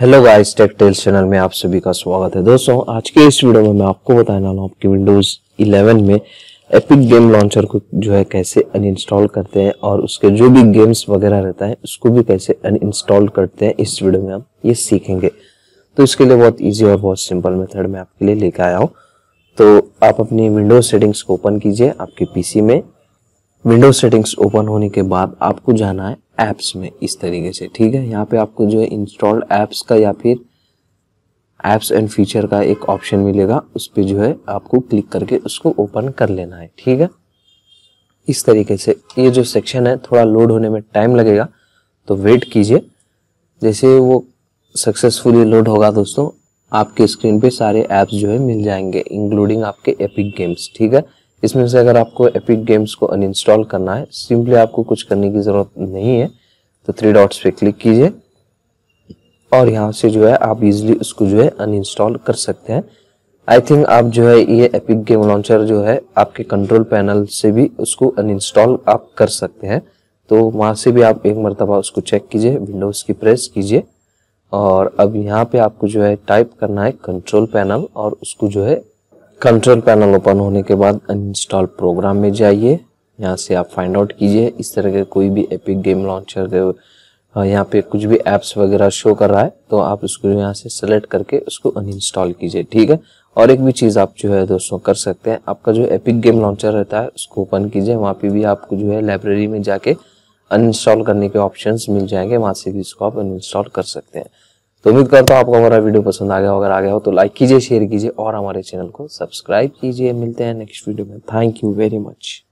hello guys Tech Tales channel में आप सभी का स्वागत है दोस्तों आज के इस वीडियो में मैं आपको बताने वाला हूँ आपकी विंडोज़ 11 में एपिक गेम लॉन्चर को जो है कैसे अनइंस्टॉल करते हैं और उसके जो भी गेम्स वगैरह रहता है उसको भी कैसे अनइंस्टॉल करते हैं इस वीडियो में हम ये सीखेंगे तो इसके लिए बहुत ईजी और बहुत सिंपल मेथड मैं आपके लिए लेके आया हूँ तो आप अपनी विंडोज सेटिंग्स को ओपन कीजिए आपके पी में विंडोज सेटिंग्स ओपन होने के बाद आपको जाना है ऐप्स में इस तरीके से ठीक है यहाँ पे आपको जो है इंस्टॉल्ड ऐप्स का या फिर ऐप्स एंड फीचर का एक ऑप्शन मिलेगा उस पर जो है आपको क्लिक करके उसको ओपन कर लेना है ठीक है इस तरीके से ये जो सेक्शन है थोड़ा लोड होने में टाइम लगेगा तो वेट कीजिए जैसे वो सक्सेसफुली लोड होगा दोस्तों आपके स्क्रीन पे सारे ऐप्स जो है मिल जाएंगे इंक्लूडिंग आपके एपिक गेम्स ठीक है इसमें से अगर आपको एपिक गेम्स को अनइंस्टॉल करना है सिंपली आपको कुछ करने की ज़रूरत नहीं है तो थ्री डॉट्स पे क्लिक कीजिए और यहाँ से जो है आप इजिली उसको जो है अनइंस्टॉल कर सकते हैं आई थिंक आप जो है ये एपिक गेम लॉन्चर जो है आपके कंट्रोल पैनल से भी उसको अनइंस्टॉल आप कर सकते हैं तो वहाँ से भी आप एक मरतबा उसको चेक कीजिए विंडोज़ की प्रेस कीजिए और अब यहाँ पे आपको जो है टाइप करना है कंट्रोल पैनल और उसको जो है कंट्रोल पैनल ओपन होने के बाद इंस्टॉल प्रोग्राम में जाइए यहाँ से आप फाइंड आउट कीजिए इस तरह के कोई भी एपिक गेम लॉन्चर के यहाँ पे कुछ भी एप्स वगैरह शो कर रहा है तो आप उसको यहाँ से सेलेक्ट करके उसको अनइंस्टॉल कीजिए ठीक है और एक भी चीज़ आप जो है दोस्तों कर सकते हैं आपका जो एपिक गेम लॉन्चर रहता है उसको ओपन कीजिए वहाँ पे भी आपको जो है लाइब्रेरी में जाके अनइंस्टॉल करने के ऑप्शंस मिल जाएंगे वहाँ से भी इसको आप अनइंस्टॉल कर सकते हैं तो उम्मीद करता हूँ आपको हमारा वीडियो पसंद आ गया अगर आ गया हो तो लाइक कीजिए शेयर कीजिए और हमारे चैनल को सब्सक्राइब कीजिए मिलते हैं नेक्स्ट वीडियो में थैंक यू वेरी मच